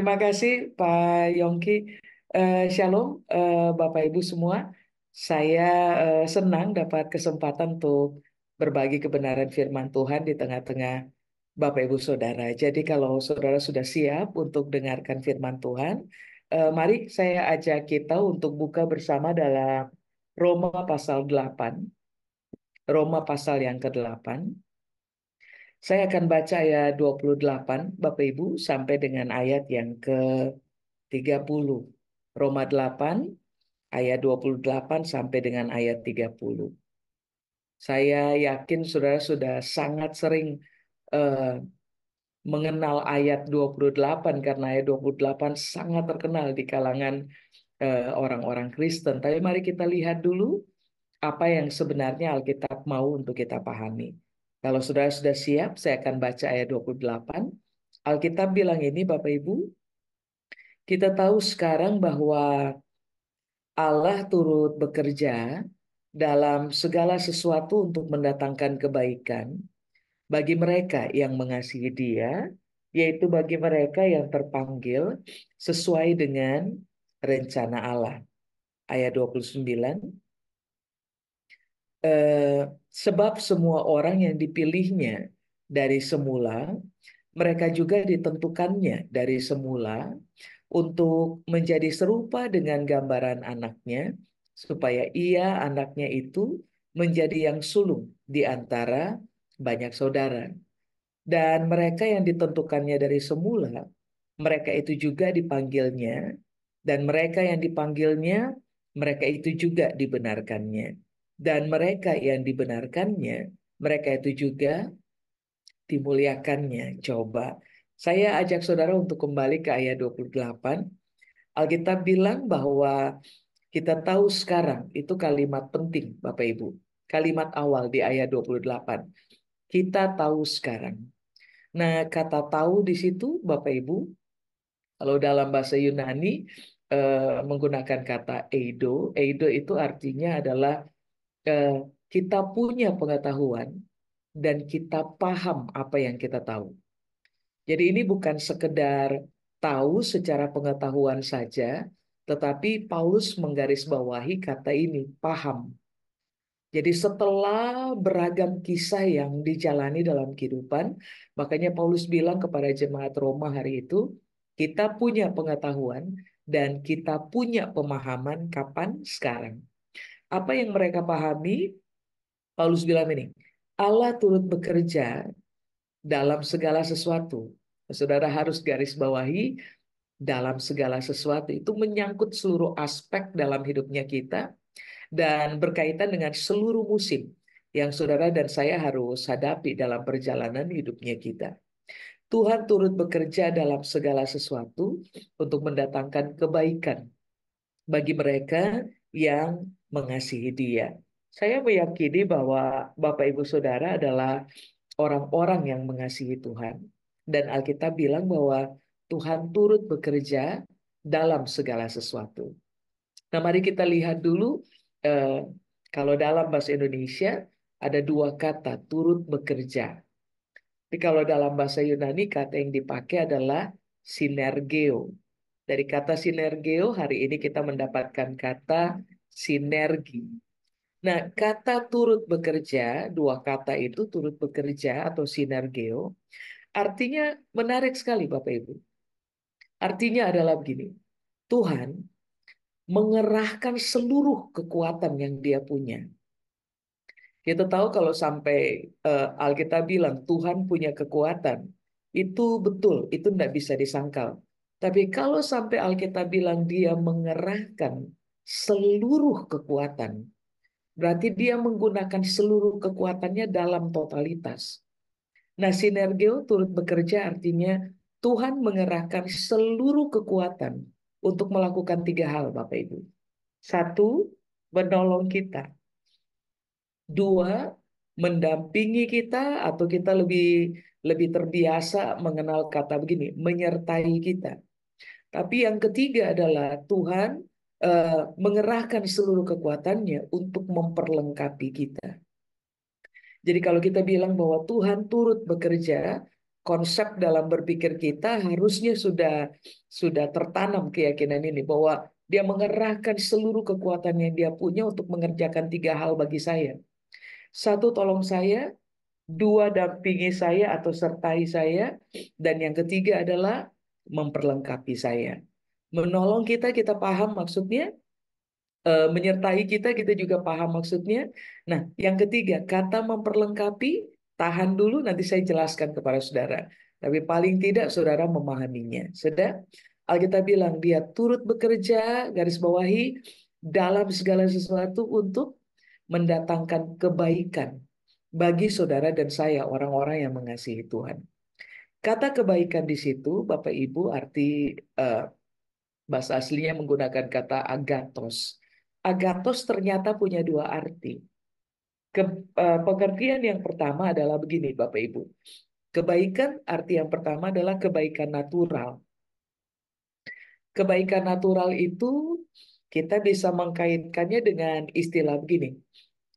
Terima kasih Pak Yongki. Uh, shalom uh, Bapak Ibu semua. Saya uh, senang dapat kesempatan untuk berbagi kebenaran firman Tuhan di tengah-tengah Bapak Ibu Saudara. Jadi kalau Saudara sudah siap untuk dengarkan firman Tuhan, uh, mari saya ajak kita untuk buka bersama dalam Roma pasal 8. Roma pasal yang ke-8. Saya akan baca ayat 28 Bapak Ibu sampai dengan ayat yang ke-30. Roma 8 ayat 28 sampai dengan ayat 30. Saya yakin saudara sudah sangat sering eh, mengenal ayat 28 karena ayat 28 sangat terkenal di kalangan orang eh, orang-orang Kristen. Tapi mari kita lihat dulu apa yang sebenarnya Alkitab mau untuk kita pahami. Kalau saudara sudah siap, saya akan baca ayat 28. Alkitab bilang ini, Bapak Ibu, kita tahu sekarang bahwa Allah turut bekerja dalam segala sesuatu untuk mendatangkan kebaikan bagi mereka yang mengasihi Dia, yaitu bagi mereka yang terpanggil sesuai dengan rencana Allah. Ayat 29. Eh, Sebab semua orang yang dipilihnya dari semula, mereka juga ditentukannya dari semula untuk menjadi serupa dengan gambaran anaknya, supaya ia anaknya itu menjadi yang sulung di antara banyak saudara. Dan mereka yang ditentukannya dari semula, mereka itu juga dipanggilnya, dan mereka yang dipanggilnya, mereka itu juga dibenarkannya dan mereka yang dibenarkannya, mereka itu juga dimuliakannya. Coba saya ajak saudara untuk kembali ke ayat 28. Alkitab bilang bahwa kita tahu sekarang itu kalimat penting Bapak Ibu. Kalimat awal di ayat 28. Kita tahu sekarang. Nah, kata tahu di situ Bapak Ibu kalau dalam bahasa Yunani eh, menggunakan kata eido, eido itu artinya adalah kita punya pengetahuan dan kita paham apa yang kita tahu. Jadi ini bukan sekedar tahu secara pengetahuan saja, tetapi Paulus menggarisbawahi kata ini, paham. Jadi setelah beragam kisah yang dijalani dalam kehidupan, makanya Paulus bilang kepada jemaat Roma hari itu, kita punya pengetahuan dan kita punya pemahaman kapan sekarang. Apa yang mereka pahami? Paulus bilang ini, Allah turut bekerja dalam segala sesuatu. Saudara harus garis bawahi dalam segala sesuatu itu menyangkut seluruh aspek dalam hidupnya kita dan berkaitan dengan seluruh musim yang saudara dan saya harus hadapi dalam perjalanan hidupnya kita. Tuhan turut bekerja dalam segala sesuatu untuk mendatangkan kebaikan bagi mereka yang mengasihi dia. Saya meyakini bahwa Bapak Ibu Saudara adalah orang-orang yang mengasihi Tuhan. Dan Alkitab bilang bahwa Tuhan turut bekerja dalam segala sesuatu. Nah mari kita lihat dulu eh, kalau dalam bahasa Indonesia ada dua kata turut bekerja. Tapi kalau dalam bahasa Yunani kata yang dipakai adalah sinergeo. Dari kata sinergeo hari ini kita mendapatkan kata sinergi. Nah, kata turut bekerja, dua kata itu turut bekerja atau sinergeo, artinya menarik sekali Bapak Ibu. Artinya adalah begini, Tuhan mengerahkan seluruh kekuatan yang dia punya. Kita tahu kalau sampai uh, Alkitab bilang Tuhan punya kekuatan, itu betul, itu tidak bisa disangkal. Tapi kalau sampai Alkitab bilang dia mengerahkan seluruh kekuatan. Berarti dia menggunakan seluruh kekuatannya dalam totalitas. Nah, sinergio turut bekerja artinya Tuhan mengerahkan seluruh kekuatan untuk melakukan tiga hal, Bapak Ibu. Satu, menolong kita. Dua, mendampingi kita atau kita lebih lebih terbiasa mengenal kata begini, menyertai kita. Tapi yang ketiga adalah Tuhan Eh, mengerahkan seluruh kekuatannya untuk memperlengkapi kita. Jadi kalau kita bilang bahwa Tuhan turut bekerja, konsep dalam berpikir kita harusnya sudah sudah tertanam keyakinan ini bahwa dia mengerahkan seluruh kekuatan yang dia punya untuk mengerjakan tiga hal bagi saya. Satu tolong saya, dua dampingi saya atau sertai saya, dan yang ketiga adalah memperlengkapi saya menolong kita kita paham maksudnya eh, menyertai kita kita juga paham maksudnya nah yang ketiga kata memperlengkapi tahan dulu nanti saya jelaskan kepada saudara tapi paling tidak saudara memahaminya sudah Alkitab bilang dia turut bekerja garis bawahi dalam segala sesuatu untuk mendatangkan kebaikan bagi saudara dan saya orang-orang yang mengasihi Tuhan. Kata kebaikan di situ Bapak Ibu arti uh, bahasa aslinya menggunakan kata agatos. Agatos ternyata punya dua arti. Ke, uh, pengertian yang pertama adalah begini, Bapak Ibu. Kebaikan arti yang pertama adalah kebaikan natural. Kebaikan natural itu kita bisa mengkaitkannya dengan istilah begini.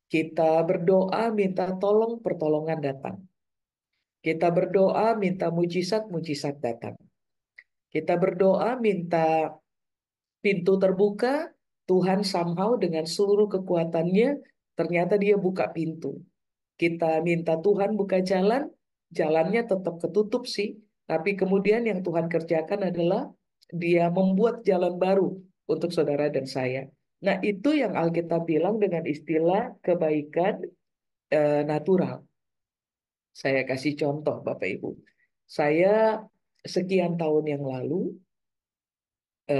Kita berdoa minta tolong pertolongan datang. Kita berdoa minta mujizat mujizat datang. Kita berdoa minta pintu terbuka, Tuhan somehow dengan seluruh kekuatannya, ternyata dia buka pintu. Kita minta Tuhan buka jalan, jalannya tetap ketutup sih. Tapi kemudian yang Tuhan kerjakan adalah dia membuat jalan baru untuk saudara dan saya. Nah, itu yang Alkitab bilang dengan istilah kebaikan e, natural. Saya kasih contoh, Bapak Ibu. Saya sekian tahun yang lalu e,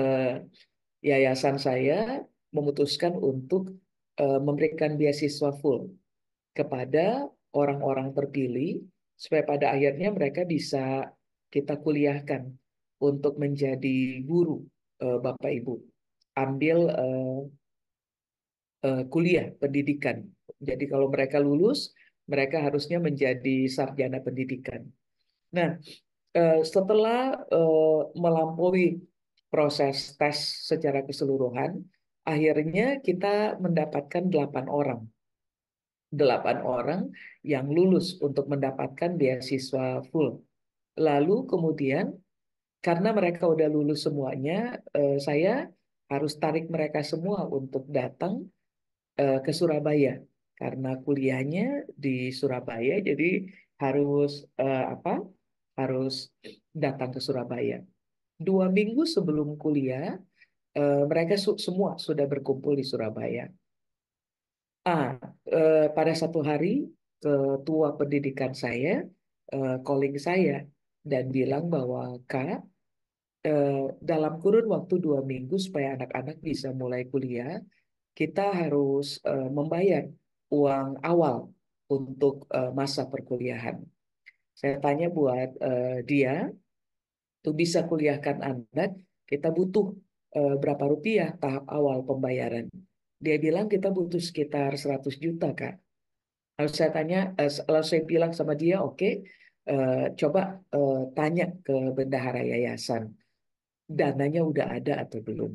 yayasan saya memutuskan untuk uh, memberikan beasiswa full kepada orang-orang terpilih supaya pada akhirnya mereka bisa kita kuliahkan untuk menjadi guru uh, Bapak Ibu. Ambil uh, uh, kuliah pendidikan. Jadi kalau mereka lulus, mereka harusnya menjadi sarjana pendidikan. Nah, setelah melampaui proses tes secara keseluruhan, akhirnya kita mendapatkan delapan orang. Delapan orang yang lulus untuk mendapatkan beasiswa full. Lalu kemudian karena mereka udah lulus semuanya, eh, saya harus tarik mereka semua untuk datang eh, ke Surabaya karena kuliahnya di Surabaya, jadi harus eh, apa? Harus datang ke Surabaya dua minggu sebelum kuliah, uh, mereka su semua sudah berkumpul di Surabaya. Ah, uh, pada satu hari, ketua pendidikan saya uh, calling saya dan bilang bahwa Kak, uh, dalam kurun waktu dua minggu supaya anak-anak bisa mulai kuliah, kita harus uh, membayar uang awal untuk uh, masa perkuliahan. Saya tanya buat uh, dia, untuk bisa kuliahkan anak, kita butuh eh, berapa rupiah tahap awal pembayaran. Dia bilang kita butuh sekitar 100 juta, Kak. Lalu saya tanya, eh, lalu saya bilang sama dia, oke, okay, eh, coba tanya ke bendahara yayasan, dananya udah ada atau belum.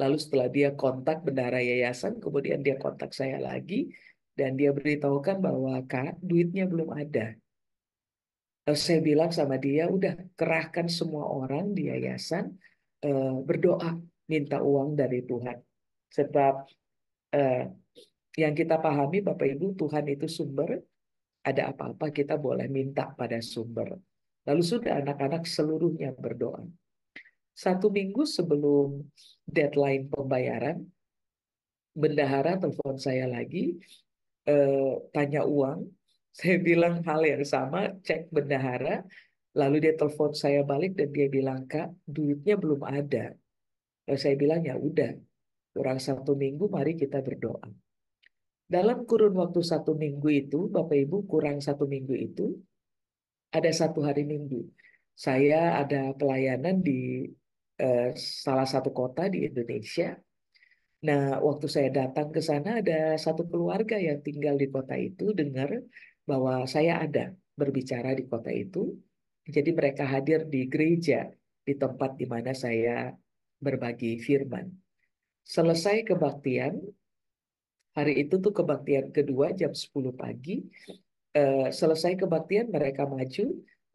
Lalu setelah dia kontak bendahara yayasan, kemudian dia kontak saya lagi, dan dia beritahukan bahwa, Kak, duitnya belum ada. Eh, saya bilang sama dia, udah kerahkan semua orang di yayasan eh, berdoa minta uang dari Tuhan. Sebab eh, yang kita pahami Bapak Ibu, Tuhan itu sumber, ada apa-apa kita boleh minta pada sumber. Lalu sudah anak-anak seluruhnya berdoa. Satu minggu sebelum deadline pembayaran, bendahara telepon saya lagi, tanya uang, saya bilang hal yang sama, cek bendahara, lalu dia telepon saya balik dan dia bilang, Kak, duitnya belum ada. Lalu saya bilang, ya udah, kurang satu minggu mari kita berdoa. Dalam kurun waktu satu minggu itu, Bapak Ibu kurang satu minggu itu, ada satu hari minggu. Saya ada pelayanan di eh, salah satu kota di Indonesia, Nah, waktu saya datang ke sana ada satu keluarga yang tinggal di kota itu dengar bahwa saya ada berbicara di kota itu. Jadi mereka hadir di gereja, di tempat di mana saya berbagi firman. Selesai kebaktian, hari itu tuh kebaktian kedua jam 10 pagi. Eh, selesai kebaktian mereka maju,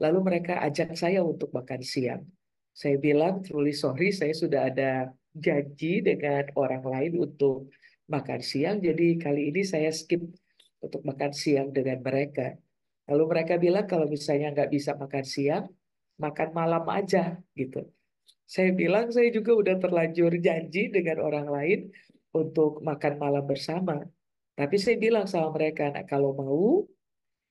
lalu mereka ajak saya untuk makan siang. Saya bilang, truly sorry, saya sudah ada janji dengan orang lain untuk makan siang, jadi kali ini saya skip untuk makan siang dengan mereka. Lalu mereka bilang kalau misalnya nggak bisa makan siang, makan malam aja gitu. Saya bilang saya juga udah terlanjur janji dengan orang lain untuk makan malam bersama. Tapi saya bilang sama mereka, nah, kalau mau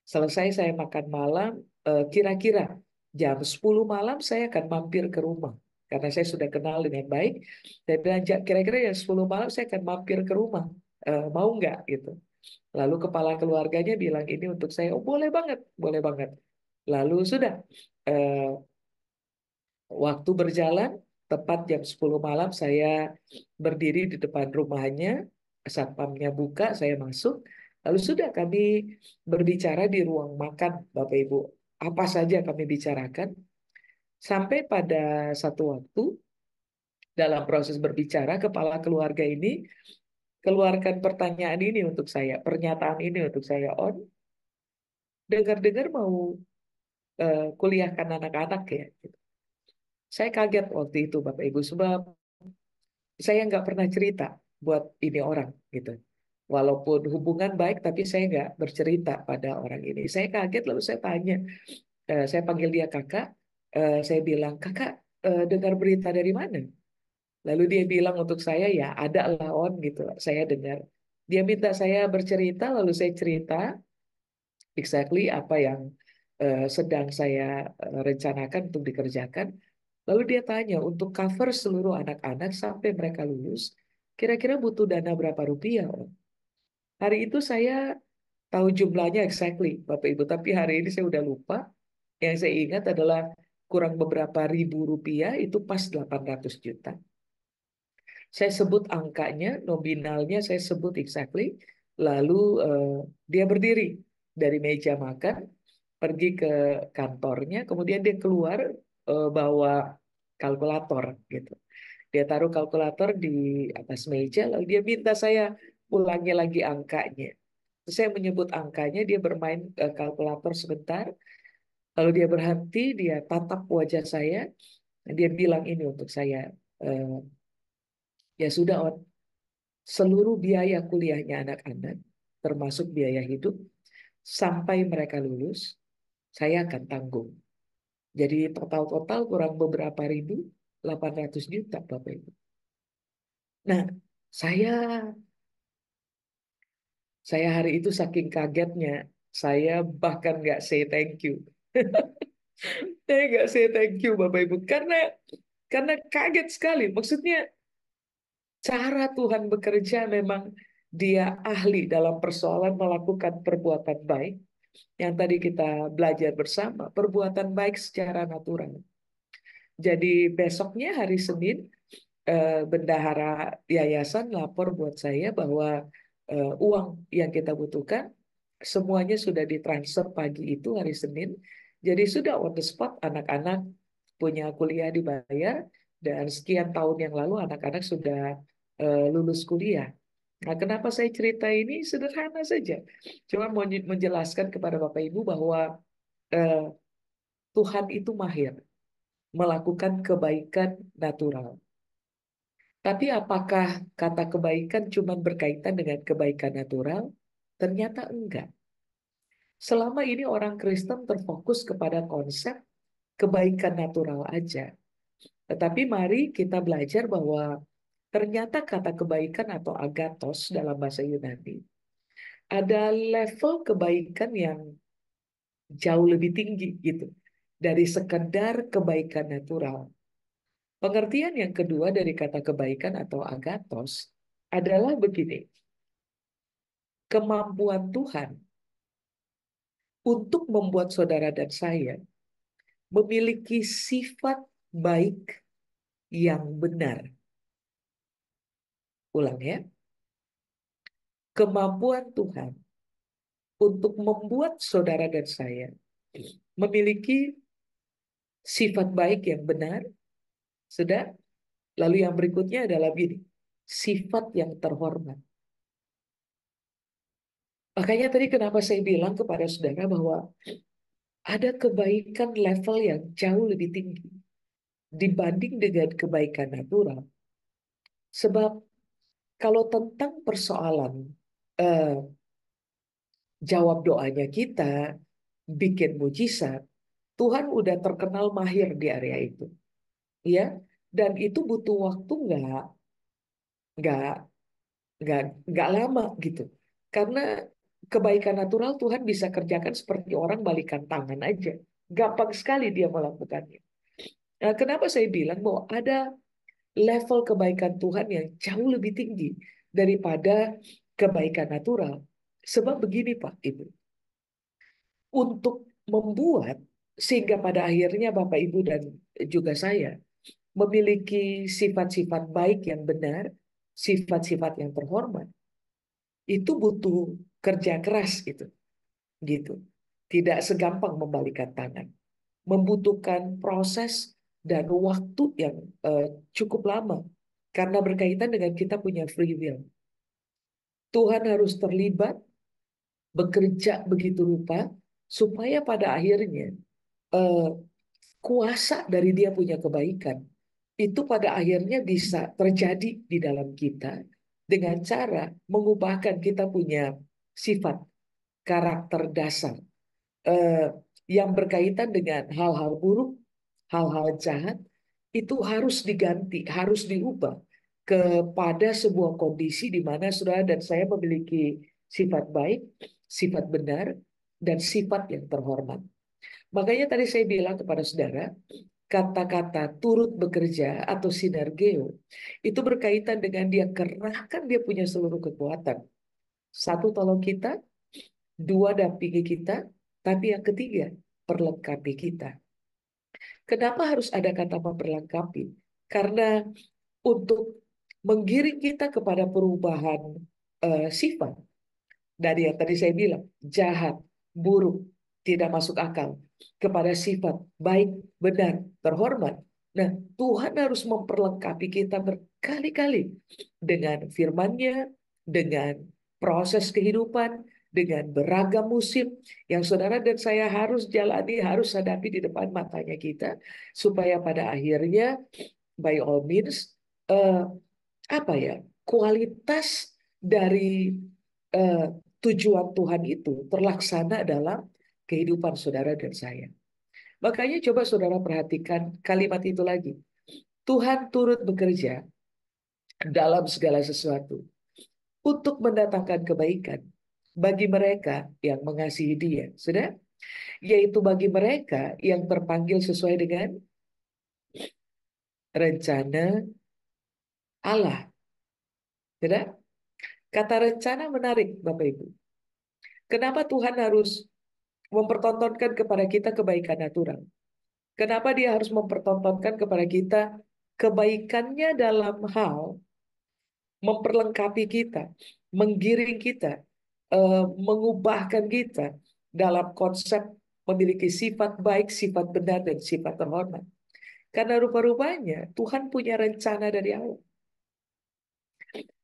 selesai saya makan malam, eh, kira-kira jam 10 malam saya akan mampir ke rumah. Karena saya sudah kenal dengan baik, saya bilang kira-kira jam 10 malam saya akan mampir ke rumah. Eh, mau nggak gitu? Lalu kepala keluarganya bilang ini untuk saya, oh boleh banget, boleh banget. Lalu sudah, eh, waktu berjalan, tepat jam 10 malam saya berdiri di depan rumahnya, satpamnya buka, saya masuk. Lalu sudah kami berbicara di ruang makan, Bapak Ibu. Apa saja kami bicarakan. Sampai pada satu waktu, dalam proses berbicara, kepala keluarga ini keluarkan pertanyaan ini untuk saya, pernyataan ini untuk saya on. Dengar-dengar mau uh, eh, kuliahkan anak-anak ya. Gitu. Saya kaget waktu itu Bapak Ibu sebab saya nggak pernah cerita buat ini orang gitu. Walaupun hubungan baik tapi saya nggak bercerita pada orang ini. Saya kaget lalu saya tanya, uh, saya panggil dia kakak, uh, saya bilang kakak uh, dengar berita dari mana? Lalu dia bilang untuk saya ya ada gitu lah on gitu. Saya dengar. Dia minta saya bercerita lalu saya cerita exactly apa yang uh, sedang saya eh, rencanakan untuk dikerjakan. Lalu dia tanya untuk cover seluruh anak-anak sampai mereka lulus kira-kira butuh dana berapa rupiah Om? Hari itu saya tahu jumlahnya exactly Bapak Ibu tapi hari ini saya udah lupa. Yang saya ingat adalah kurang beberapa ribu rupiah itu pas 800 juta. Saya sebut angkanya, nominalnya saya sebut exactly. Lalu uh, dia berdiri dari meja makan, pergi ke kantornya, kemudian dia keluar uh, bawa kalkulator gitu. Dia taruh kalkulator di atas meja, lalu dia minta saya ulangi lagi angkanya. saya menyebut angkanya, dia bermain uh, kalkulator sebentar, lalu dia berhenti, dia tatap wajah saya, dan dia bilang ini untuk saya. Uh, Ya sudah, on. seluruh biaya kuliahnya anak-anak, termasuk biaya hidup, sampai mereka lulus, saya akan tanggung. Jadi total-total kurang beberapa ribu, 800 juta Bapak Ibu. Nah, saya saya hari itu saking kagetnya, saya bahkan nggak say thank you. saya nggak say thank you Bapak Ibu karena karena kaget sekali. Maksudnya cara Tuhan bekerja memang dia ahli dalam persoalan melakukan perbuatan baik yang tadi kita belajar bersama perbuatan baik secara natural. Jadi besoknya hari Senin eh, bendahara yayasan lapor buat saya bahwa eh, uang yang kita butuhkan semuanya sudah ditransfer pagi itu hari Senin. Jadi sudah on the spot anak-anak punya kuliah dibayar dan sekian tahun yang lalu anak-anak sudah Eh, lulus kuliah. Nah, kenapa saya cerita ini sederhana saja. Cuma mau menjelaskan kepada Bapak Ibu bahwa eh, Tuhan itu mahir melakukan kebaikan natural. Tapi apakah kata kebaikan cuma berkaitan dengan kebaikan natural? Ternyata enggak. Selama ini orang Kristen terfokus kepada konsep kebaikan natural aja. Tetapi mari kita belajar bahwa Ternyata kata kebaikan atau agatos dalam bahasa Yunani ada level kebaikan yang jauh lebih tinggi gitu dari sekedar kebaikan natural. Pengertian yang kedua dari kata kebaikan atau agatos adalah begini. Kemampuan Tuhan untuk membuat saudara dan saya memiliki sifat baik yang benar ulang ya. Kemampuan Tuhan untuk membuat saudara dan saya memiliki sifat baik yang benar, sedang, Lalu yang berikutnya adalah begini, sifat yang terhormat. Makanya tadi kenapa saya bilang kepada saudara bahwa ada kebaikan level yang jauh lebih tinggi dibanding dengan kebaikan natural. Sebab kalau tentang persoalan eh, jawab doanya kita, bikin mujizat, Tuhan udah terkenal mahir di area itu. Ya, dan itu butuh waktu nggak nggak nggak nggak lama gitu. Karena kebaikan natural Tuhan bisa kerjakan seperti orang balikan tangan aja. Gampang sekali dia melakukannya. Nah, kenapa saya bilang bahwa ada level kebaikan Tuhan yang jauh lebih tinggi daripada kebaikan natural. Sebab begini Pak Ibu, untuk membuat sehingga pada akhirnya Bapak Ibu dan juga saya memiliki sifat-sifat baik yang benar, sifat-sifat yang terhormat, itu butuh kerja keras gitu. Gitu. Tidak segampang membalikkan tangan. Membutuhkan proses dan waktu yang uh, cukup lama karena berkaitan dengan kita punya free will. Tuhan harus terlibat bekerja begitu rupa supaya pada akhirnya uh, kuasa dari dia punya kebaikan itu pada akhirnya bisa terjadi di dalam kita dengan cara mengubahkan kita punya sifat karakter dasar uh, yang berkaitan dengan hal-hal buruk hal-hal jahat itu harus diganti, harus diubah kepada sebuah kondisi di mana saudara dan saya memiliki sifat baik, sifat benar, dan sifat yang terhormat. Makanya tadi saya bilang kepada saudara, kata-kata turut bekerja atau sinergeo itu berkaitan dengan dia kerahkan dia punya seluruh kekuatan. Satu tolong kita, dua dampingi kita, tapi yang ketiga perlengkapi kita. Kenapa harus ada kata memperlengkapi? Karena untuk menggiring kita kepada perubahan uh, sifat dari yang tadi saya bilang jahat, buruk, tidak masuk akal kepada sifat baik, benar, terhormat. Nah, Tuhan harus memperlengkapi kita berkali-kali dengan firman-Nya, dengan proses kehidupan, dengan beragam musim yang saudara dan saya harus jalani, harus hadapi di depan matanya kita, supaya pada akhirnya, by all means, uh, apa ya, kualitas dari uh, tujuan Tuhan itu terlaksana dalam kehidupan saudara dan saya. Makanya coba saudara perhatikan kalimat itu lagi. Tuhan turut bekerja dalam segala sesuatu untuk mendatangkan kebaikan bagi mereka yang mengasihi dia. Sudah? Yaitu bagi mereka yang terpanggil sesuai dengan rencana Allah. Sudah? Kata rencana menarik, Bapak Ibu. Kenapa Tuhan harus mempertontonkan kepada kita kebaikan natural? Kenapa dia harus mempertontonkan kepada kita kebaikannya dalam hal memperlengkapi kita, menggiring kita Eh, mengubahkan kita dalam konsep memiliki sifat baik, sifat benar, dan sifat terhormat. Karena rupa-rupanya Tuhan punya rencana dari awal.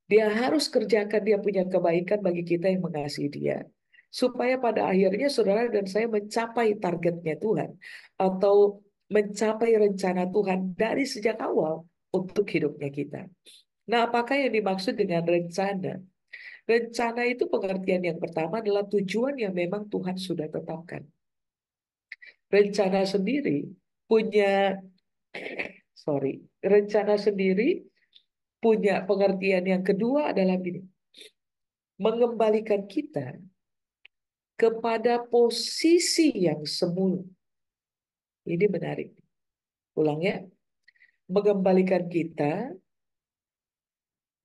Dia harus kerjakan dia punya kebaikan bagi kita yang mengasihi dia. Supaya pada akhirnya saudara dan saya mencapai targetnya Tuhan. Atau mencapai rencana Tuhan dari sejak awal untuk hidupnya kita. Nah apakah yang dimaksud dengan rencana? Rencana itu pengertian yang pertama adalah tujuan yang memang Tuhan sudah tetapkan. Rencana sendiri punya sorry, rencana sendiri punya pengertian yang kedua adalah gini. Mengembalikan kita kepada posisi yang semula. Ini menarik. Ulang ya. Mengembalikan kita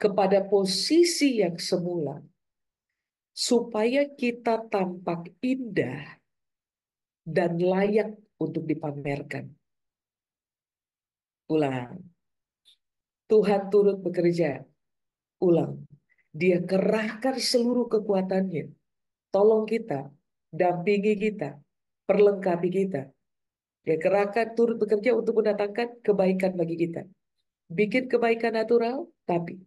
kepada posisi yang semula, supaya kita tampak indah dan layak untuk dipamerkan. Ulang. Tuhan turut bekerja. Ulang. Dia kerahkan seluruh kekuatannya. Tolong kita, dampingi kita, perlengkapi kita. Dia kerahkan turut bekerja untuk mendatangkan kebaikan bagi kita. Bikin kebaikan natural, tapi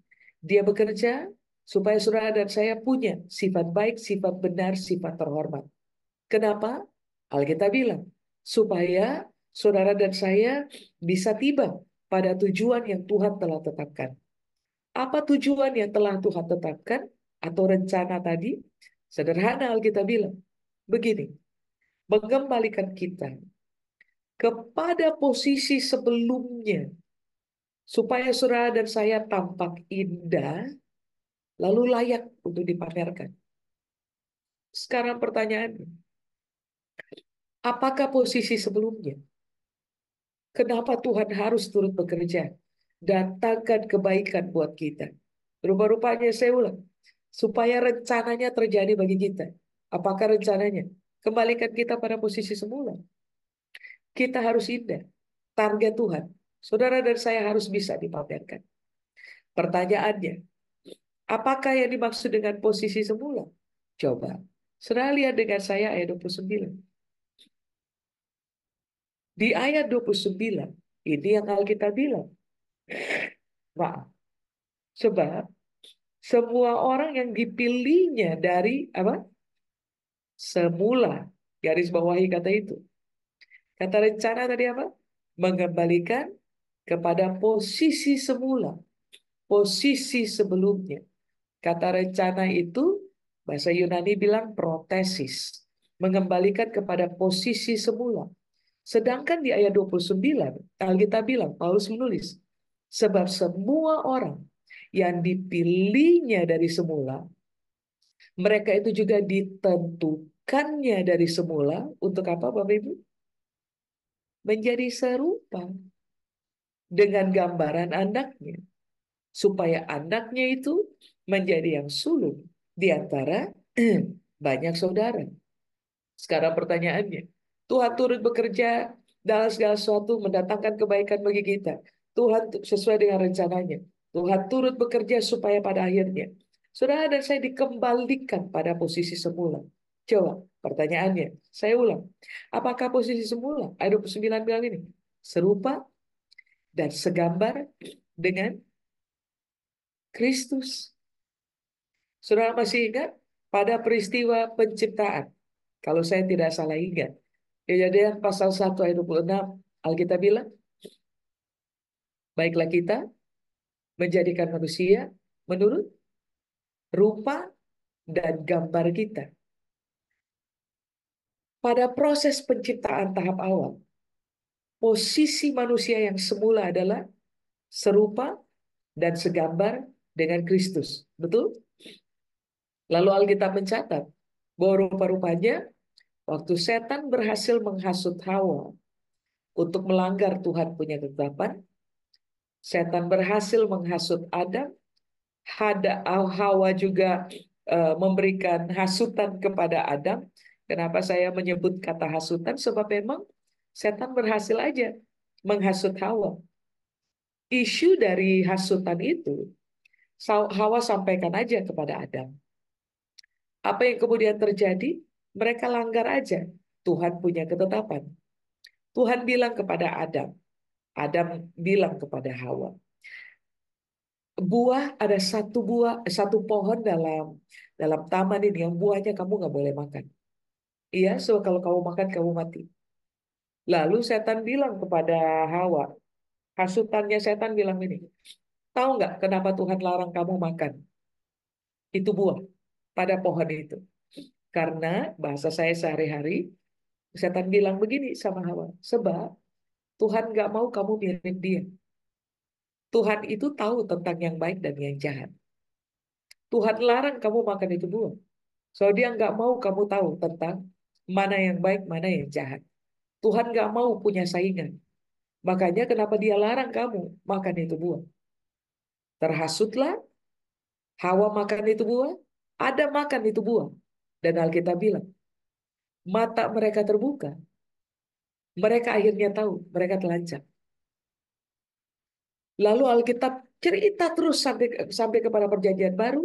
dia bekerja supaya saudara dan saya punya sifat baik, sifat benar, sifat terhormat. Kenapa? Alkitab bilang, supaya saudara dan saya bisa tiba pada tujuan yang Tuhan telah tetapkan. Apa tujuan yang telah Tuhan tetapkan atau rencana tadi? Sederhana Alkitab bilang, begini, mengembalikan kita kepada posisi sebelumnya supaya surah dan saya tampak indah, lalu layak untuk dipamerkan. Sekarang pertanyaan apakah posisi sebelumnya? Kenapa Tuhan harus turut bekerja? Datangkan kebaikan buat kita. Rupa-rupanya saya ulang. Supaya rencananya terjadi bagi kita. Apakah rencananya? Kembalikan kita pada posisi semula. Kita harus indah. Target Tuhan Saudara dan saya harus bisa dipamerkan. Pertanyaannya, apakah yang dimaksud dengan posisi semula? Coba, saudara lihat dengan saya ayat 29. Di ayat 29, ini yang Alkitab bilang. Maaf. Sebab semua orang yang dipilihnya dari apa? Semula. Garis bawahi kata itu. Kata rencana tadi apa? Mengembalikan kepada posisi semula, posisi sebelumnya. Kata rencana itu, bahasa Yunani bilang protesis, mengembalikan kepada posisi semula. Sedangkan di ayat 29, Alkitab bilang, Paulus menulis, sebab semua orang yang dipilihnya dari semula, mereka itu juga ditentukannya dari semula untuk apa Bapak Ibu? Menjadi serupa dengan gambaran anaknya. Supaya anaknya itu menjadi yang sulung di antara banyak saudara. Sekarang pertanyaannya, Tuhan turut bekerja dalam segala sesuatu mendatangkan kebaikan bagi kita. Tuhan sesuai dengan rencananya. Tuhan turut bekerja supaya pada akhirnya Saudara dan saya dikembalikan pada posisi semula. Coba pertanyaannya, saya ulang. Apakah posisi semula? Ayat 29 bilang ini, serupa dan segambar dengan Kristus. Saudara masih ingat pada peristiwa penciptaan? Kalau saya tidak salah ingat. Kejadian pasal 1 ayat 26 Alkitab bilang, baiklah kita menjadikan manusia menurut rupa dan gambar kita. Pada proses penciptaan tahap awal, posisi manusia yang semula adalah serupa dan segambar dengan Kristus. Betul? Lalu Alkitab mencatat bahwa rupa-rupanya waktu setan berhasil menghasut Hawa untuk melanggar Tuhan punya ketetapan, setan berhasil menghasut Adam, Hada, Hawa juga eh, memberikan hasutan kepada Adam. Kenapa saya menyebut kata hasutan? Sebab memang setan berhasil aja menghasut Hawa. Isu dari hasutan itu, Hawa sampaikan aja kepada Adam. Apa yang kemudian terjadi? Mereka langgar aja. Tuhan punya ketetapan. Tuhan bilang kepada Adam. Adam bilang kepada Hawa. Buah ada satu buah satu pohon dalam dalam taman ini yang buahnya kamu nggak boleh makan. Iya, so kalau kamu makan kamu mati. Lalu setan bilang kepada Hawa, hasutannya setan bilang ini, tahu nggak kenapa Tuhan larang kamu makan? Itu buah pada pohon itu. Karena bahasa saya sehari-hari, setan bilang begini sama Hawa, sebab Tuhan nggak mau kamu mirip dia. Tuhan itu tahu tentang yang baik dan yang jahat. Tuhan larang kamu makan itu buah. So dia nggak mau kamu tahu tentang mana yang baik, mana yang jahat. Tuhan gak mau punya saingan. Makanya kenapa dia larang kamu makan itu buah. Terhasutlah, Hawa makan itu buah, ada makan itu buah. Dan Alkitab bilang, mata mereka terbuka, mereka akhirnya tahu, mereka telanjang. Lalu Alkitab cerita terus sampai sampai kepada perjanjian baru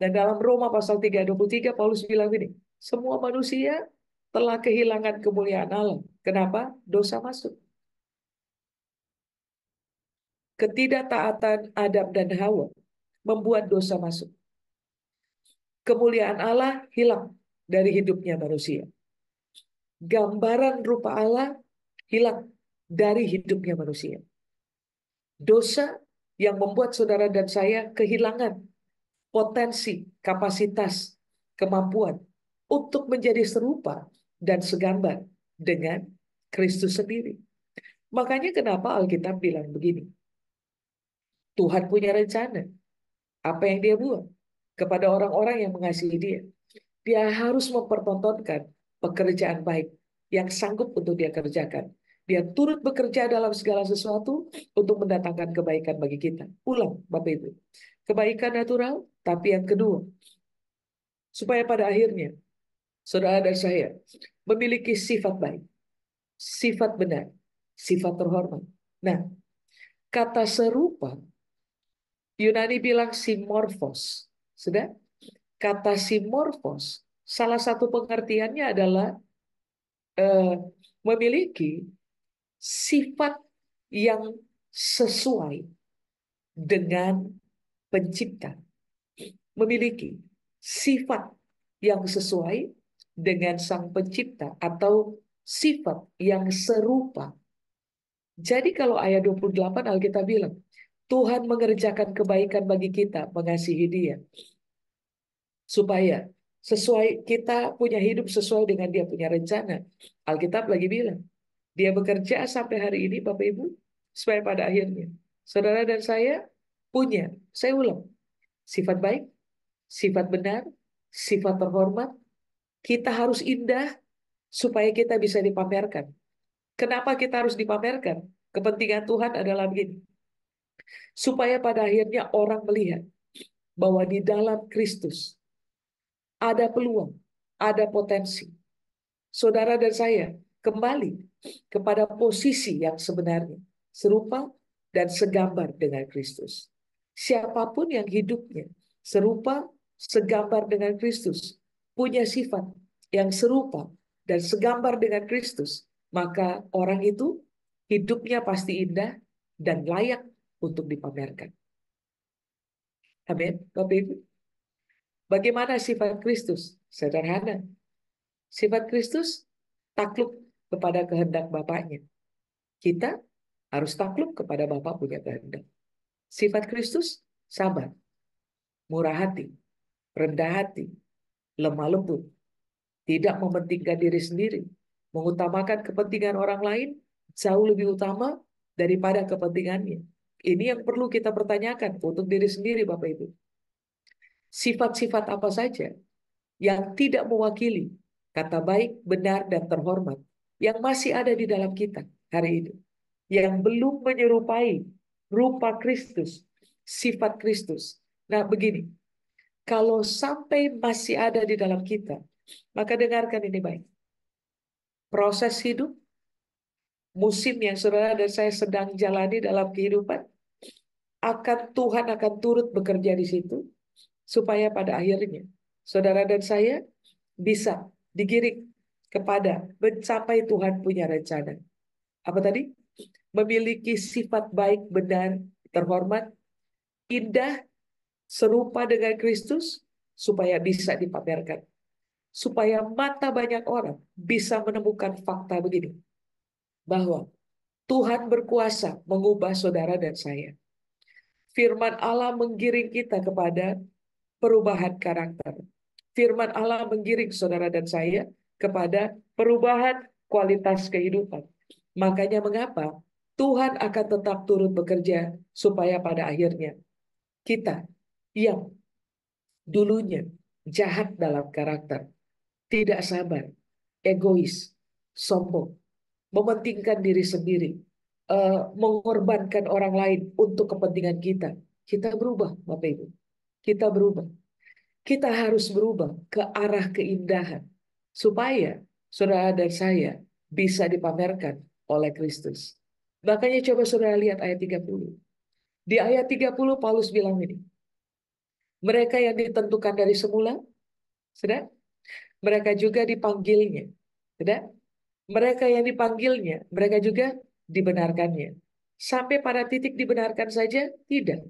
dan dalam Roma pasal 3:23 Paulus bilang ini semua manusia telah kehilangan kemuliaan Allah Kenapa? Dosa masuk. Ketidaktaatan adab dan Hawa membuat dosa masuk. Kemuliaan Allah hilang dari hidupnya manusia. Gambaran rupa Allah hilang dari hidupnya manusia. Dosa yang membuat saudara dan saya kehilangan potensi, kapasitas, kemampuan untuk menjadi serupa dan segambar dengan Kristus sendiri. Makanya kenapa Alkitab bilang begini. Tuhan punya rencana. Apa yang dia buat kepada orang-orang yang mengasihi dia. Dia harus mempertontonkan pekerjaan baik yang sanggup untuk dia kerjakan. Dia turut bekerja dalam segala sesuatu untuk mendatangkan kebaikan bagi kita. Ulang, Bapak Ibu. Kebaikan natural, tapi yang kedua. Supaya pada akhirnya, saudara dan saya memiliki sifat baik sifat benar, sifat terhormat. Nah, kata serupa Yunani bilang simorfos. Sudah? Kata simorfos salah satu pengertiannya adalah eh, memiliki sifat yang sesuai dengan pencipta. Memiliki sifat yang sesuai dengan sang pencipta atau sifat yang serupa. Jadi kalau ayat 28 Alkitab bilang, Tuhan mengerjakan kebaikan bagi kita, mengasihi dia. Supaya sesuai kita punya hidup sesuai dengan dia punya rencana. Alkitab lagi bilang, dia bekerja sampai hari ini Bapak Ibu, supaya pada akhirnya saudara dan saya punya, saya ulang, sifat baik, sifat benar, sifat terhormat, kita harus indah, supaya kita bisa dipamerkan. Kenapa kita harus dipamerkan? Kepentingan Tuhan adalah begini. Supaya pada akhirnya orang melihat bahwa di dalam Kristus ada peluang, ada potensi. Saudara dan saya kembali kepada posisi yang sebenarnya serupa dan segambar dengan Kristus. Siapapun yang hidupnya serupa, segambar dengan Kristus, punya sifat yang serupa dan segambar dengan Kristus, maka orang itu hidupnya pasti indah dan layak untuk dipamerkan. Amin. Bagaimana sifat Kristus? Sederhana. Sifat Kristus takluk kepada kehendak Bapaknya. Kita harus takluk kepada Bapak punya kehendak. Sifat Kristus sabar, murah hati, rendah hati, lemah lembut, tidak mementingkan diri sendiri, mengutamakan kepentingan orang lain jauh lebih utama daripada kepentingannya. Ini yang perlu kita pertanyakan untuk diri sendiri, Bapak Ibu. Sifat-sifat apa saja yang tidak mewakili kata baik, benar, dan terhormat yang masih ada di dalam kita hari ini, yang belum menyerupai rupa Kristus, sifat Kristus. Nah, begini, kalau sampai masih ada di dalam kita maka dengarkan ini baik. Proses hidup, musim yang saudara dan saya sedang jalani dalam kehidupan, akan Tuhan akan turut bekerja di situ, supaya pada akhirnya saudara dan saya bisa digiring kepada mencapai Tuhan punya rencana. Apa tadi? Memiliki sifat baik, benar, terhormat, indah, serupa dengan Kristus, supaya bisa dipamerkan supaya mata banyak orang bisa menemukan fakta begini bahwa Tuhan berkuasa mengubah saudara dan saya. Firman Allah menggiring kita kepada perubahan karakter. Firman Allah menggiring saudara dan saya kepada perubahan kualitas kehidupan. Makanya mengapa Tuhan akan tetap turut bekerja supaya pada akhirnya kita yang dulunya jahat dalam karakter tidak sabar, egois, sombong, mementingkan diri sendiri, eh, mengorbankan orang lain untuk kepentingan kita. Kita berubah, Bapak Ibu. Kita berubah. Kita harus berubah ke arah keindahan supaya saudara dan saya bisa dipamerkan oleh Kristus. Makanya coba saudara lihat ayat 30. Di ayat 30 Paulus bilang ini, mereka yang ditentukan dari semula, sedang mereka juga dipanggilnya. Tidak? Mereka yang dipanggilnya, mereka juga dibenarkannya. Sampai pada titik dibenarkan saja? Tidak.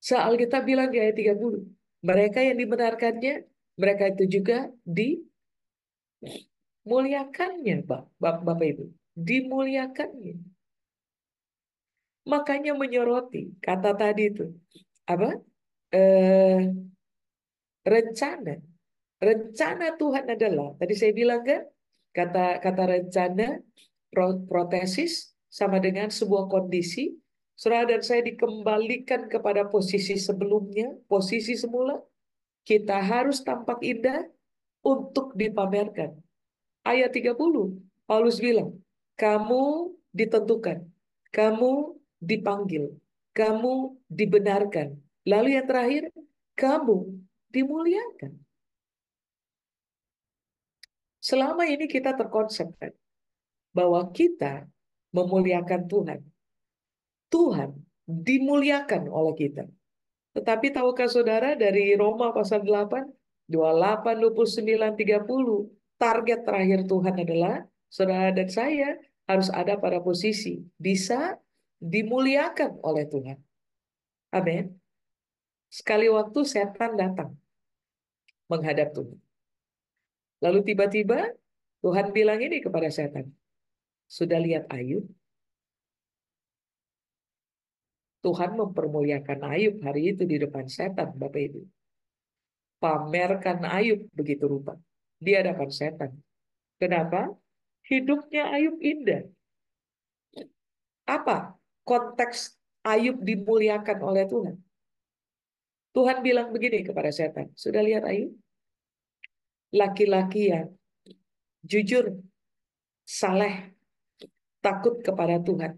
Soal kita bilang di ayat 30. Mereka yang dibenarkannya, mereka itu juga dimuliakannya, Bapak Ibu. Dimuliakannya. Makanya menyoroti kata tadi itu. Apa? Eh, rencana Rencana Tuhan adalah, tadi saya bilang kan, kata kata rencana protesis sama dengan sebuah kondisi. Saudara dan saya dikembalikan kepada posisi sebelumnya, posisi semula. Kita harus tampak indah untuk dipamerkan. Ayat 30, Paulus bilang, kamu ditentukan, kamu dipanggil, kamu dibenarkan. Lalu yang terakhir, kamu dimuliakan. Selama ini kita terkonsepkan bahwa kita memuliakan Tuhan. Tuhan dimuliakan oleh kita. Tetapi tahukah saudara dari Roma pasal 8, 28, 29, 30, target terakhir Tuhan adalah saudara dan saya harus ada pada posisi bisa dimuliakan oleh Tuhan. Amin. Sekali waktu setan datang menghadap Tuhan. Lalu tiba-tiba Tuhan bilang ini kepada setan. Sudah lihat Ayub? Tuhan mempermuliakan Ayub hari itu di depan setan, Bapak Ibu. Pamerkan Ayub begitu rupa di hadapan setan. Kenapa? Hidupnya Ayub indah. Apa konteks Ayub dimuliakan oleh Tuhan? Tuhan bilang begini kepada setan, "Sudah lihat Ayub? laki-laki yang jujur, saleh, takut kepada Tuhan,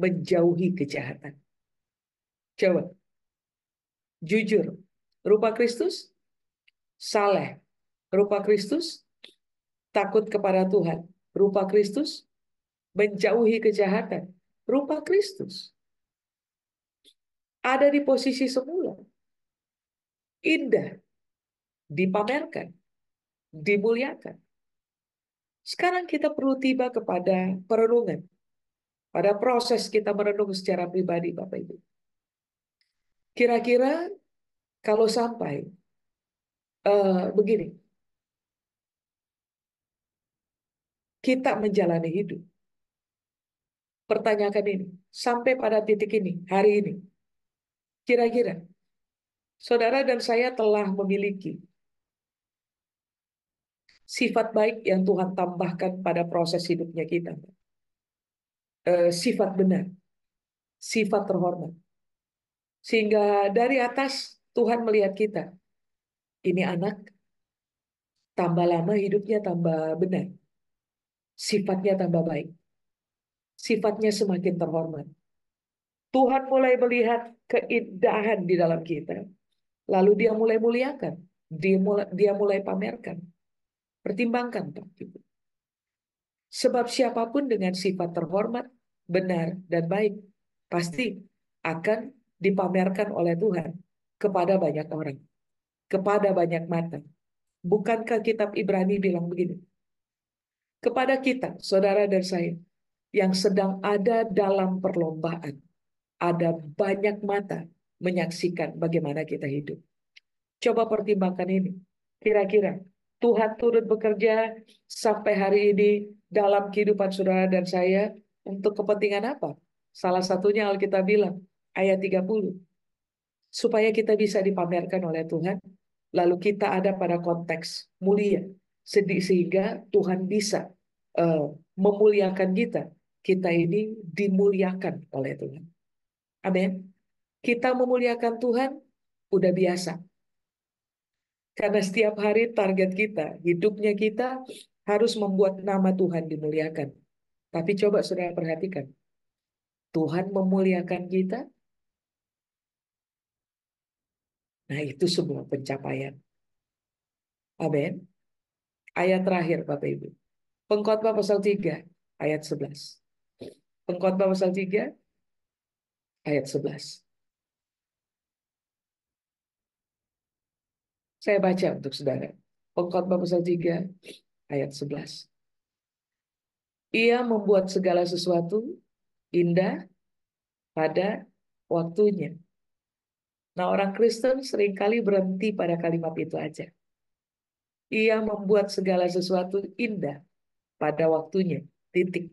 menjauhi kejahatan. Jawab. Jujur, rupa Kristus, saleh, rupa Kristus, takut kepada Tuhan, rupa Kristus, menjauhi kejahatan, rupa Kristus. Ada di posisi semula. Indah, dipamerkan dimuliakan. Sekarang kita perlu tiba kepada perenungan. Pada proses kita merenung secara pribadi, Bapak Ibu. Kira-kira kalau sampai uh, begini, kita menjalani hidup. Pertanyakan ini, sampai pada titik ini, hari ini, kira-kira saudara dan saya telah memiliki sifat baik yang Tuhan tambahkan pada proses hidupnya kita. Eh, sifat benar, sifat terhormat. Sehingga dari atas Tuhan melihat kita. Ini anak, tambah lama hidupnya tambah benar. Sifatnya tambah baik. Sifatnya semakin terhormat. Tuhan mulai melihat keindahan di dalam kita. Lalu dia mulai muliakan. Dia mulai, dia mulai pamerkan Pertimbangkan Pak Sebab siapapun dengan sifat terhormat, benar, dan baik, pasti akan dipamerkan oleh Tuhan kepada banyak orang, kepada banyak mata. Bukankah kitab Ibrani bilang begini? Kepada kita, saudara dan saya, yang sedang ada dalam perlombaan, ada banyak mata menyaksikan bagaimana kita hidup. Coba pertimbangkan ini. Kira-kira Tuhan turut bekerja sampai hari ini dalam kehidupan saudara dan saya untuk kepentingan apa? Salah satunya Alkitab bilang, ayat 30. Supaya kita bisa dipamerkan oleh Tuhan, lalu kita ada pada konteks mulia, sehingga Tuhan bisa uh, memuliakan kita. Kita ini dimuliakan oleh Tuhan. Amin. Kita memuliakan Tuhan udah biasa. Karena setiap hari target kita, hidupnya kita harus membuat nama Tuhan dimuliakan. Tapi coba saudara perhatikan, Tuhan memuliakan kita. Nah itu sebuah pencapaian. Amin. Ayat terakhir Bapak Ibu. Pengkhotbah pasal 3 ayat 11. Pengkhotbah pasal 3 ayat 11. Saya baca untuk saudara. Pengkhotbah pasal 3 ayat 11. Ia membuat segala sesuatu indah pada waktunya. Nah orang Kristen seringkali berhenti pada kalimat itu aja. Ia membuat segala sesuatu indah pada waktunya. Titik.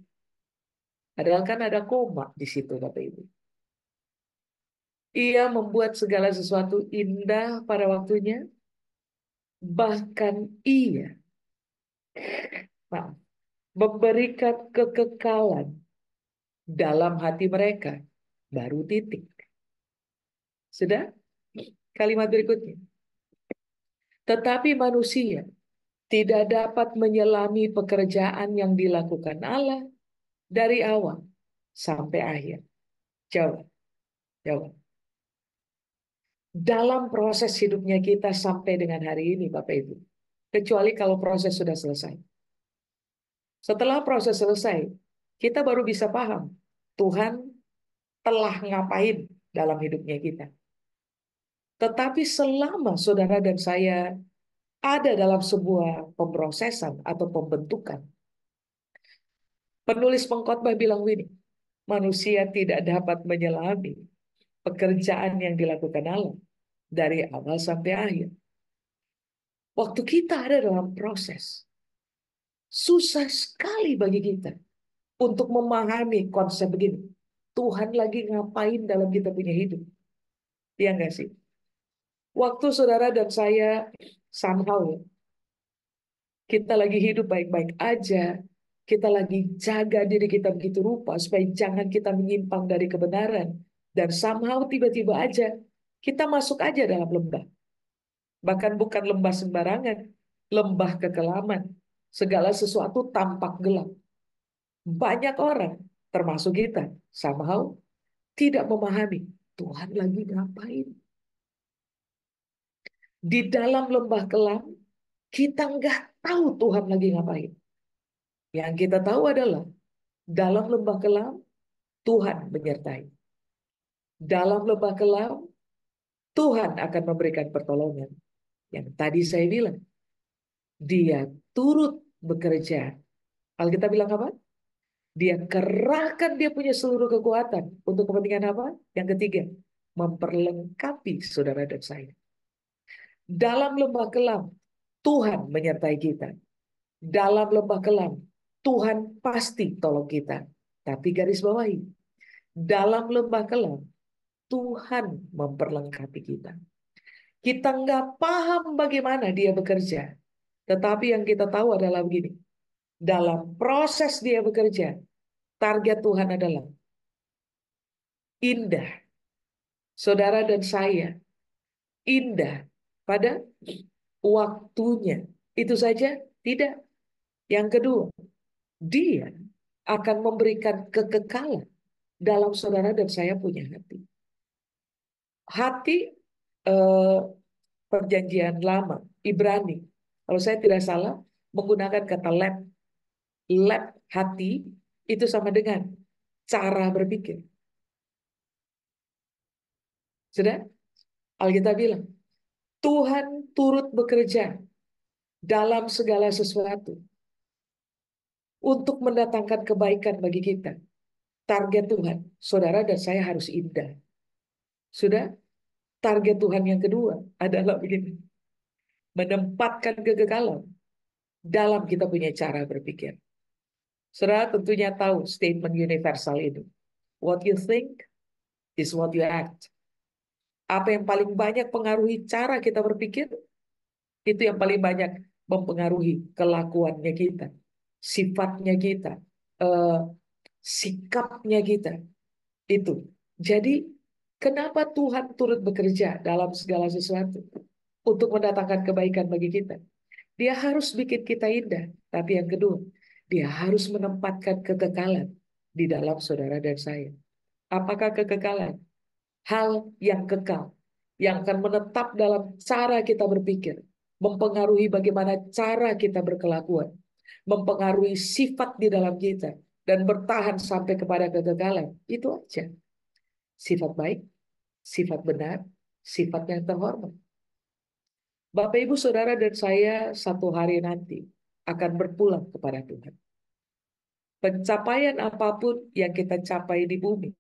Padahal kan ada koma di situ kata ibu. Ia membuat segala sesuatu indah pada waktunya, bahkan ia maaf, memberikan kekekalan dalam hati mereka. Baru titik. Sudah? Kalimat berikutnya. Tetapi manusia tidak dapat menyelami pekerjaan yang dilakukan Allah dari awal sampai akhir. Jawab. Jawab dalam proses hidupnya kita sampai dengan hari ini, Bapak Ibu. Kecuali kalau proses sudah selesai. Setelah proses selesai, kita baru bisa paham Tuhan telah ngapain dalam hidupnya kita. Tetapi selama saudara dan saya ada dalam sebuah pemrosesan atau pembentukan, penulis pengkhotbah bilang begini, manusia tidak dapat menyelami pekerjaan yang dilakukan Allah dari awal sampai akhir. Waktu kita ada dalam proses, susah sekali bagi kita untuk memahami konsep begini. Tuhan lagi ngapain dalam kita punya hidup? Iya nggak sih? Waktu saudara dan saya somehow ya, kita lagi hidup baik-baik aja, kita lagi jaga diri kita begitu rupa supaya jangan kita menyimpang dari kebenaran. Dan somehow tiba-tiba aja kita masuk aja dalam lembah. Bahkan bukan lembah sembarangan, lembah kekelaman. Segala sesuatu tampak gelap. Banyak orang, termasuk kita, somehow tidak memahami Tuhan lagi ngapain. Di dalam lembah kelam, kita nggak tahu Tuhan lagi ngapain. Yang kita tahu adalah dalam lembah kelam, Tuhan menyertai. Dalam lembah kelam, Tuhan akan memberikan pertolongan. Yang tadi saya bilang, dia turut bekerja. Alkitab bilang apa? Dia kerahkan dia punya seluruh kekuatan untuk kepentingan apa? Yang ketiga, memperlengkapi saudara dan saya. Dalam lembah kelam, Tuhan menyertai kita. Dalam lembah kelam, Tuhan pasti tolong kita. Tapi garis bawahi, dalam lembah kelam, Tuhan memperlengkapi kita. Kita nggak paham bagaimana dia bekerja. Tetapi yang kita tahu adalah begini. Dalam proses dia bekerja, target Tuhan adalah indah. Saudara dan saya, indah pada waktunya. Itu saja? Tidak. Yang kedua, dia akan memberikan kekekalan dalam saudara dan saya punya hati hati eh, perjanjian lama Ibrani kalau saya tidak salah menggunakan kata lab lab hati itu sama dengan cara berpikir sudah Alkitab bilang Tuhan turut bekerja dalam segala sesuatu untuk mendatangkan kebaikan bagi kita. Target Tuhan, saudara dan saya harus indah. Sudah target Tuhan yang kedua adalah begini. Menempatkan kegagalan dalam kita punya cara berpikir. Saudara tentunya tahu statement universal itu. What you think is what you act. Apa yang paling banyak pengaruhi cara kita berpikir, itu yang paling banyak mempengaruhi kelakuannya kita, sifatnya kita, uh, sikapnya kita. Itu. Jadi Kenapa Tuhan turut bekerja dalam segala sesuatu untuk mendatangkan kebaikan bagi kita? Dia harus bikin kita indah, tapi yang kedua, dia harus menempatkan kekekalan di dalam saudara dan saya. Apakah kekekalan? Hal yang kekal, yang akan menetap dalam cara kita berpikir, mempengaruhi bagaimana cara kita berkelakuan, mempengaruhi sifat di dalam kita, dan bertahan sampai kepada kekekalan. Itu aja sifat baik, sifat benar, sifat yang terhormat. Bapak, Ibu, Saudara, dan saya satu hari nanti akan berpulang kepada Tuhan. Pencapaian apapun yang kita capai di bumi,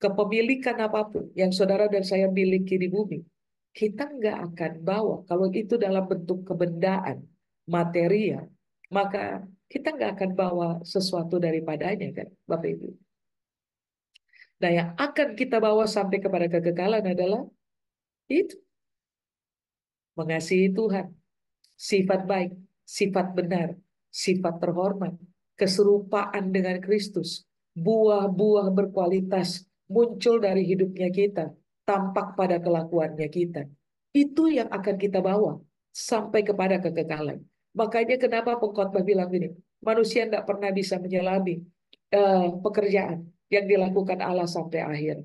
kepemilikan apapun yang saudara dan saya miliki di bumi, kita nggak akan bawa kalau itu dalam bentuk kebendaan, material, maka kita nggak akan bawa sesuatu daripadanya kan, Bapak Ibu. Nah, yang akan kita bawa sampai kepada kekekalan adalah itu. Mengasihi Tuhan. Sifat baik, sifat benar, sifat terhormat, keserupaan dengan Kristus, buah-buah berkualitas muncul dari hidupnya kita, tampak pada kelakuannya kita. Itu yang akan kita bawa sampai kepada kekekalan. Makanya kenapa pengkhotbah bilang gini, manusia tidak pernah bisa menyelami uh, pekerjaan, yang dilakukan Allah sampai akhir.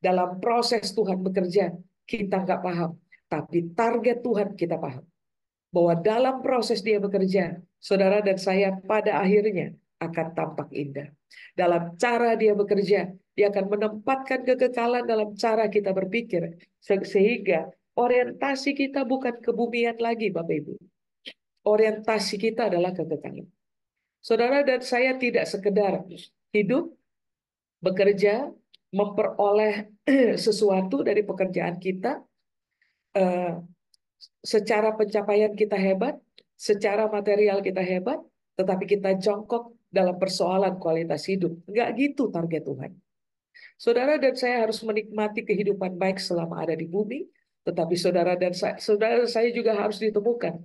Dalam proses Tuhan bekerja, kita nggak paham. Tapi target Tuhan kita paham. Bahwa dalam proses dia bekerja, saudara dan saya pada akhirnya akan tampak indah. Dalam cara dia bekerja, dia akan menempatkan kekekalan dalam cara kita berpikir. Sehingga orientasi kita bukan kebumian lagi, Bapak Ibu. Orientasi kita adalah kekekalan. Saudara dan saya tidak sekedar hidup bekerja, memperoleh sesuatu dari pekerjaan kita, eh, secara pencapaian kita hebat, secara material kita hebat, tetapi kita jongkok dalam persoalan kualitas hidup. Enggak gitu target Tuhan. Saudara dan saya harus menikmati kehidupan baik selama ada di bumi, tetapi saudara dan saya, saudara saya juga harus ditemukan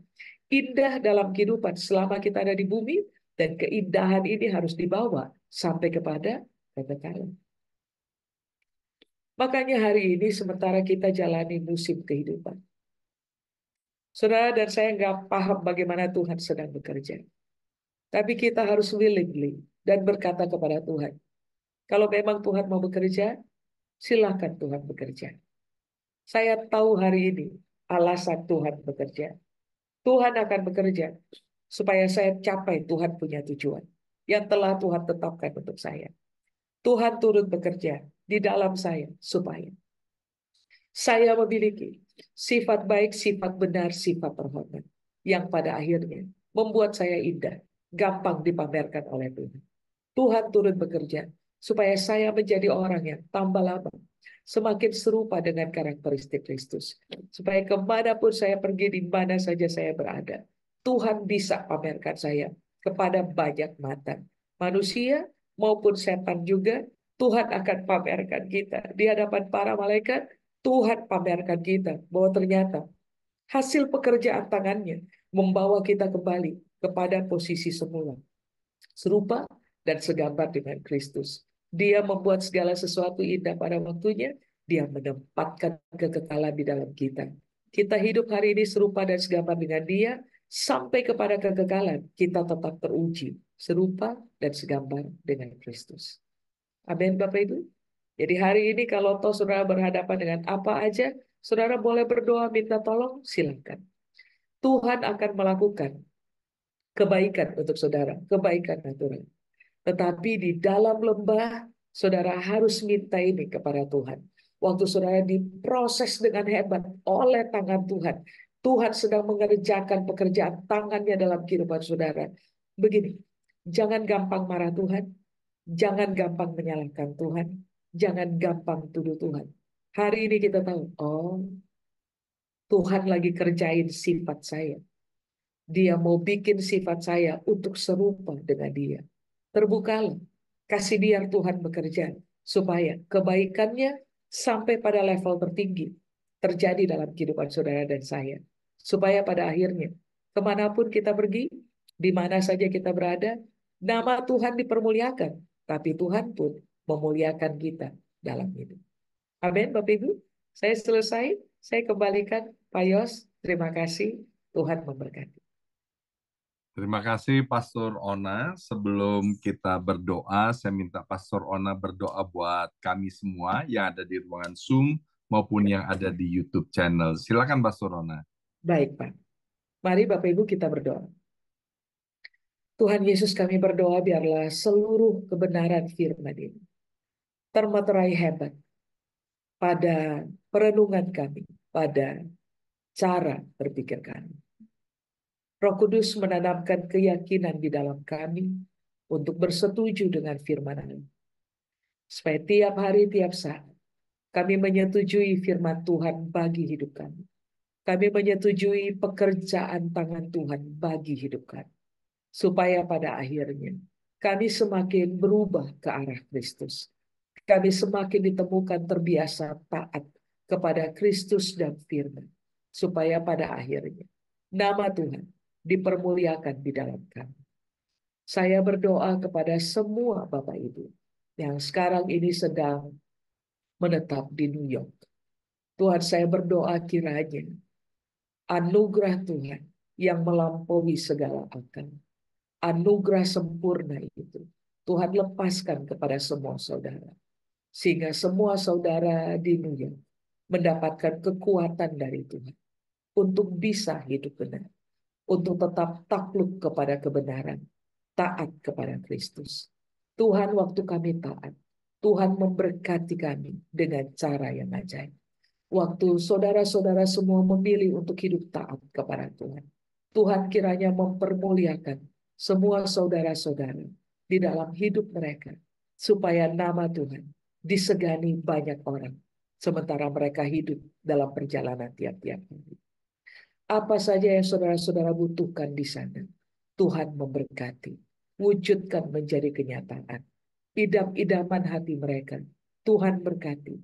indah dalam kehidupan selama kita ada di bumi dan keindahan ini harus dibawa sampai kepada PPKM. Makanya hari ini sementara kita jalani musim kehidupan. Saudara dan saya nggak paham bagaimana Tuhan sedang bekerja. Tapi kita harus willingly dan berkata kepada Tuhan. Kalau memang Tuhan mau bekerja, silahkan Tuhan bekerja. Saya tahu hari ini alasan Tuhan bekerja. Tuhan akan bekerja supaya saya capai Tuhan punya tujuan yang telah Tuhan tetapkan untuk saya. Tuhan turut bekerja di dalam saya supaya saya memiliki sifat baik, sifat benar, sifat perhormat yang pada akhirnya membuat saya indah, gampang dipamerkan oleh Tuhan. Tuhan turut bekerja supaya saya menjadi orang yang tambah lama, semakin serupa dengan karakteristik Kristus. Supaya kemanapun saya pergi, di mana saja saya berada, Tuhan bisa pamerkan saya kepada banyak mata. Manusia maupun setan juga, Tuhan akan pamerkan kita. Di hadapan para malaikat, Tuhan pamerkan kita bahwa ternyata hasil pekerjaan tangannya membawa kita kembali kepada posisi semula. Serupa dan segambar dengan Kristus. Dia membuat segala sesuatu indah pada waktunya, dia menempatkan kekekalan di dalam kita. Kita hidup hari ini serupa dan segambar dengan dia, sampai kepada kekekalan kita tetap teruji serupa dan segambar dengan Kristus. Amin Bapak Ibu. Jadi hari ini kalau toh saudara berhadapan dengan apa aja, saudara boleh berdoa minta tolong, silakan. Tuhan akan melakukan kebaikan untuk saudara, kebaikan natural. Tetapi di dalam lembah, saudara harus minta ini kepada Tuhan. Waktu saudara diproses dengan hebat oleh tangan Tuhan, Tuhan sedang mengerjakan pekerjaan tangannya dalam kehidupan saudara. Begini, Jangan gampang marah Tuhan, jangan gampang menyalahkan Tuhan, jangan gampang tuduh Tuhan. Hari ini kita tahu, oh Tuhan lagi kerjain sifat saya. Dia mau bikin sifat saya untuk serupa dengan dia. Terbukalah, kasih biar Tuhan bekerja supaya kebaikannya sampai pada level tertinggi terjadi dalam kehidupan saudara dan saya. Supaya pada akhirnya, kemanapun kita pergi, di mana saja kita berada, nama Tuhan dipermuliakan, tapi Tuhan pun memuliakan kita dalam hidup. Amin, Bapak Ibu. Saya selesai, saya kembalikan Pak Yos. Terima kasih, Tuhan memberkati. Terima kasih Pastor Ona. Sebelum kita berdoa, saya minta Pastor Ona berdoa buat kami semua yang ada di ruangan Zoom maupun yang ada di YouTube channel. Silakan Pastor Ona. Baik Pak. Mari Bapak Ibu kita berdoa. Tuhan Yesus kami berdoa biarlah seluruh kebenaran firman ini termaterai hebat pada perenungan kami, pada cara berpikir kami. Roh Kudus menanamkan keyakinan di dalam kami untuk bersetuju dengan firman ini. Supaya tiap hari, tiap saat, kami menyetujui firman Tuhan bagi hidup kami. Kami menyetujui pekerjaan tangan Tuhan bagi hidup kami supaya pada akhirnya kami semakin berubah ke arah Kristus. Kami semakin ditemukan terbiasa taat kepada Kristus dan firman, supaya pada akhirnya nama Tuhan dipermuliakan di dalam kami. Saya berdoa kepada semua Bapak Ibu yang sekarang ini sedang menetap di New York. Tuhan saya berdoa kiranya anugerah Tuhan yang melampaui segala akal anugerah sempurna itu Tuhan lepaskan kepada semua saudara. Sehingga semua saudara di dunia mendapatkan kekuatan dari Tuhan untuk bisa hidup benar, untuk tetap takluk kepada kebenaran, taat kepada Kristus. Tuhan waktu kami taat, Tuhan memberkati kami dengan cara yang ajaib. Waktu saudara-saudara semua memilih untuk hidup taat kepada Tuhan, Tuhan kiranya mempermuliakan semua saudara-saudara di dalam hidup mereka, supaya nama Tuhan disegani banyak orang, sementara mereka hidup dalam perjalanan tiap-tiap hari. Apa saja yang saudara-saudara butuhkan di sana, Tuhan memberkati, wujudkan menjadi kenyataan. Idam-idaman hati mereka, Tuhan berkati,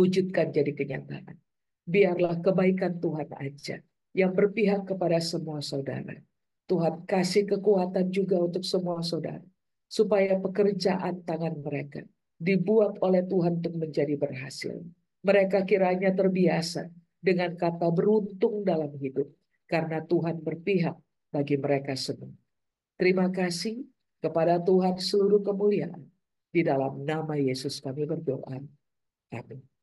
wujudkan jadi kenyataan. Biarlah kebaikan Tuhan aja yang berpihak kepada semua saudara Tuhan kasih kekuatan juga untuk semua saudara, supaya pekerjaan tangan mereka dibuat oleh Tuhan untuk menjadi berhasil. Mereka kiranya terbiasa dengan kata beruntung dalam hidup, karena Tuhan berpihak bagi mereka semua. Terima kasih kepada Tuhan seluruh kemuliaan. Di dalam nama Yesus kami berdoa. Amin.